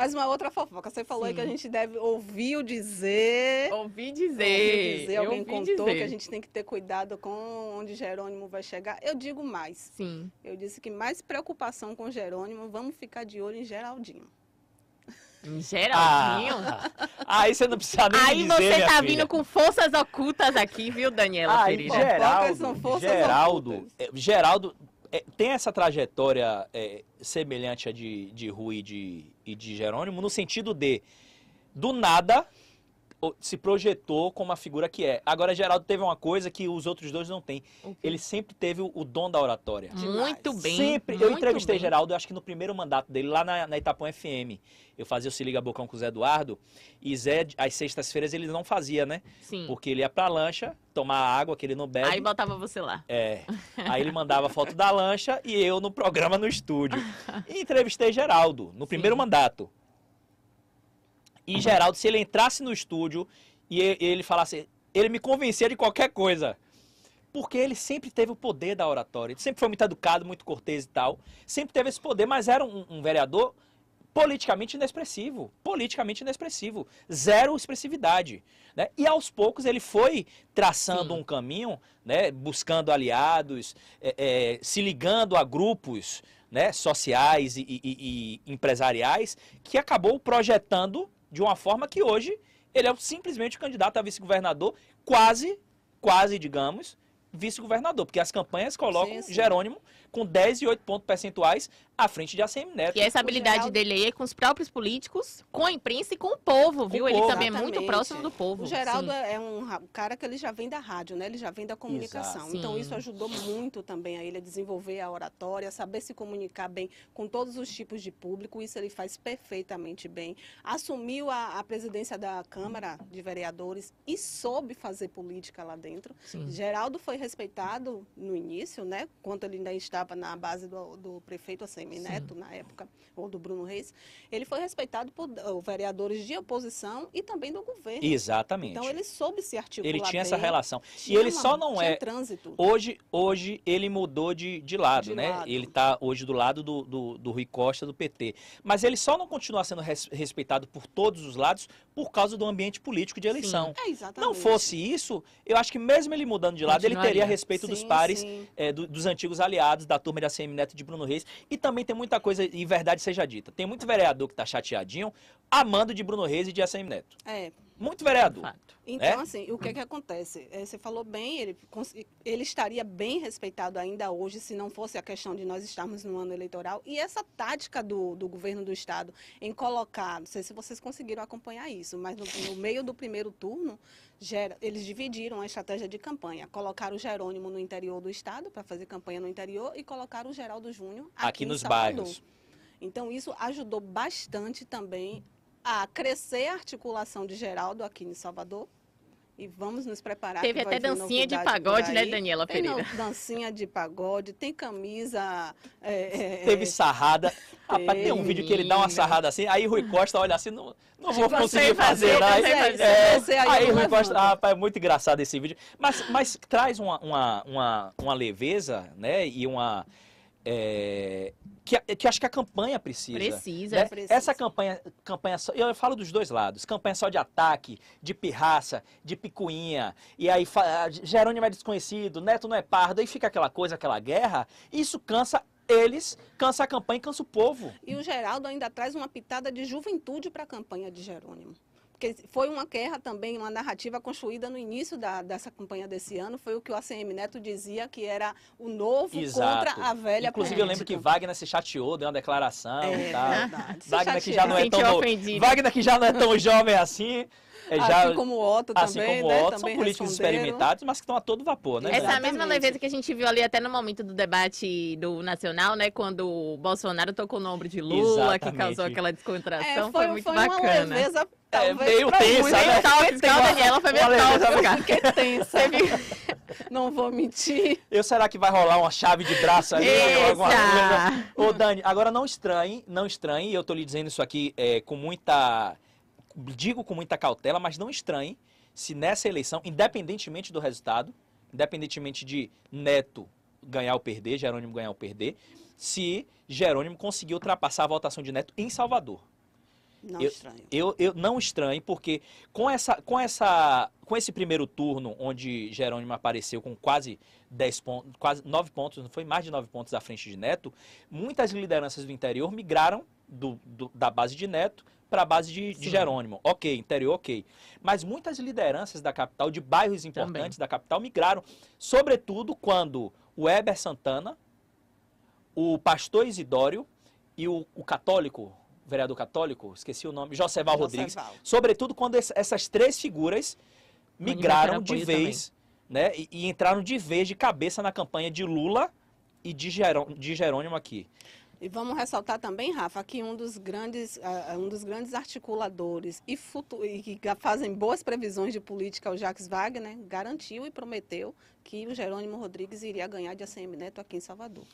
Mas uma outra fofoca. Você falou que a gente deve ouvir dizer. Ouvi dizer. Ouvi dizer. Alguém contou dizer. que a gente tem que ter cuidado com onde Jerônimo vai chegar. Eu digo mais. Sim. Eu disse que mais preocupação com Jerônimo, vamos ficar de olho em Geraldinho. Geraldinho? Ah, aí você não precisa nem Aí dizer, você tá vindo com forças ocultas aqui, viu, Daniela? Aí, Geraldo, são forças Geraldo, ocultas. Eh, Geraldo, é, tem essa trajetória é, semelhante à de, de Rui e de, e de Jerônimo, no sentido de, do nada, se projetou como a figura que é. Agora, Geraldo teve uma coisa que os outros dois não têm. Okay. Ele sempre teve o, o dom da oratória. Muito bem. Sempre. Muito eu entrevistei bem. Geraldo, acho que no primeiro mandato dele, lá na, na Itapuã FM. Eu fazia o Se Liga Bocão com o Zé Eduardo. E Zé, às sextas-feiras, ele não fazia, né? Sim. Porque ele ia pra lancha, tomar água, que ele não bebe. Aí botava você lá. É. Aí ele mandava foto da lancha e eu no programa no estúdio. E entrevistei Geraldo, no Sim. primeiro mandato. E Geraldo, se ele entrasse no estúdio e ele falasse, ele me convencia de qualquer coisa. Porque ele sempre teve o poder da oratória. Ele sempre foi muito educado, muito cortês e tal. Sempre teve esse poder, mas era um, um vereador politicamente inexpressivo. Politicamente inexpressivo. Zero expressividade. Né? E aos poucos ele foi traçando Sim. um caminho, né? buscando aliados, é, é, se ligando a grupos né? sociais e, e, e empresariais, que acabou projetando de uma forma que hoje ele é simplesmente o candidato a vice-governador, quase, quase, digamos, vice-governador, porque as campanhas colocam sim, sim. Jerônimo com 10 e 8 pontos percentuais à frente de ACM Neto. E essa habilidade Geraldo... dele é com os próprios políticos, com a imprensa e com o povo, viu? O ele também Exatamente. é muito próximo do povo. O Geraldo Sim. é um cara que ele já vem da rádio, né? Ele já vem da comunicação. Exato. Então Sim. isso ajudou muito também a ele a desenvolver a oratória, saber se comunicar bem com todos os tipos de público. Isso ele faz perfeitamente bem. Assumiu a, a presidência da Câmara de Vereadores e soube fazer política lá dentro. Sim. Geraldo foi respeitado no início, né? Quando ele ainda estava na base do, do prefeito ACM Guilherme Sim. Neto, na época, ou do Bruno Reis, ele foi respeitado por uh, vereadores de oposição e também do governo. Exatamente. Então ele soube se articular. Ele tinha bem, essa relação. Tinha e ele uma, só não é. Trânsito. Hoje, hoje ele mudou de, de lado, de né? Lado. Ele está hoje do lado do, do, do Rui Costa, do PT. Mas ele só não continua sendo res, respeitado por todos os lados por causa do ambiente político de eleição. É, não fosse isso, eu acho que mesmo ele mudando de lado, ele teria respeito sim, dos pares, é, do, dos antigos aliados da turma da CM Neto de Bruno Reis e também também tem muita coisa, e verdade seja dita, tem muito vereador que está chateadinho, amando de Bruno Reis e de ACM Neto. É muito vereador. Fato. Então, é? assim, o que é que acontece? É, você falou bem, ele, ele estaria bem respeitado ainda hoje se não fosse a questão de nós estarmos no ano eleitoral. E essa tática do, do governo do Estado em colocar, não sei se vocês conseguiram acompanhar isso, mas no, no meio do primeiro turno, gera, eles dividiram a estratégia de campanha. Colocaram o Jerônimo no interior do Estado para fazer campanha no interior e colocaram o Geraldo Júnior aqui, aqui nos bairros. Então, isso ajudou bastante também a crescer a articulação de Geraldo aqui em Salvador. E vamos nos preparar. Teve até dancinha de pagode, né, Daniela Pereira? Tem dancinha de pagode, tem camisa. É, é Teve sarrada. É, rapaz, tem um vídeo que ele dá uma sarrada assim, aí Rui Costa olha assim, não, não vou conseguir fazer, fazer né? Fazer. é, aí, aí Rui Costa, ah, rapaz, é muito engraçado esse vídeo. Mas, mas traz uma, uma, uma, uma leveza, né? E uma é, que, que acho que a campanha precisa. Precisa, né? precisa. Essa campanha, campanha eu falo dos dois lados, campanha só de ataque, de pirraça, de picuinha, e aí Jerônimo é desconhecido, Neto não é pardo, aí fica aquela coisa, aquela guerra, isso cansa eles, cansa a campanha e cansa o povo. E o Geraldo ainda traz uma pitada de juventude para a campanha de Jerônimo porque foi uma guerra também, uma narrativa construída no início da, dessa campanha desse ano, foi o que o ACM Neto dizia que era o novo Exato. contra a velha Inclusive política. eu lembro que Wagner se chateou, deu uma declaração é, e tal. Verdade. Wagner que já não é tão no... Wagner que já não é tão jovem assim. É, assim já, assim como o Otto assim também, como né, Otto, são políticos experimentados, mas que estão a todo vapor, né? Essa mesma leveza que a gente viu ali até no momento do debate do Nacional, né? Quando o Bolsonaro tocou no ombro de Lula, Exatamente. que causou aquela descontração, é, foi, foi, muito foi bacana. Uma leveza é meio tensa, né? Tóxica, tal Daniela foi meio tóxica. É Fiquei tensa. Não vou mentir. Eu será que vai rolar uma chave de braço ali? Né? Alguma coisa? Ô, Dani, agora não estranhe, não estranhe, eu tô lhe dizendo isso aqui é, com muita... Digo com muita cautela, mas não estranhe se nessa eleição, independentemente do resultado, independentemente de Neto ganhar ou perder, Jerônimo ganhar ou perder, se Jerônimo conseguir ultrapassar a votação de Neto em Salvador. Não eu, estranho. Eu, eu não estranho, porque com, essa, com, essa, com esse primeiro turno, onde Jerônimo apareceu com quase 10 pontos, quase 9 pontos, não foi mais de 9 pontos à frente de Neto, muitas lideranças do interior migraram do, do, da base de Neto para a base de, de, Jerônimo. Ok, interior, ok. Mas muitas lideranças da capital, de bairros importantes Também. da capital, migraram, sobretudo quando o Heber Santana, o pastor Isidório e o, o católico vereador católico, esqueci o nome, Joseval Rodrigues, sobretudo quando essas três figuras migraram de vez, também. né, e, e, entraram de vez de cabeça na campanha de Lula e de, de Jerônimo aqui. E vamos ressaltar também, Rafa, que um dos grandes, uh, um dos grandes articuladores e, e, que fazem boas previsões de política, é o Jacques Wagner, garantiu e prometeu que o Jerônimo Rodrigues iria ganhar de ACM Neto aqui em Salvador.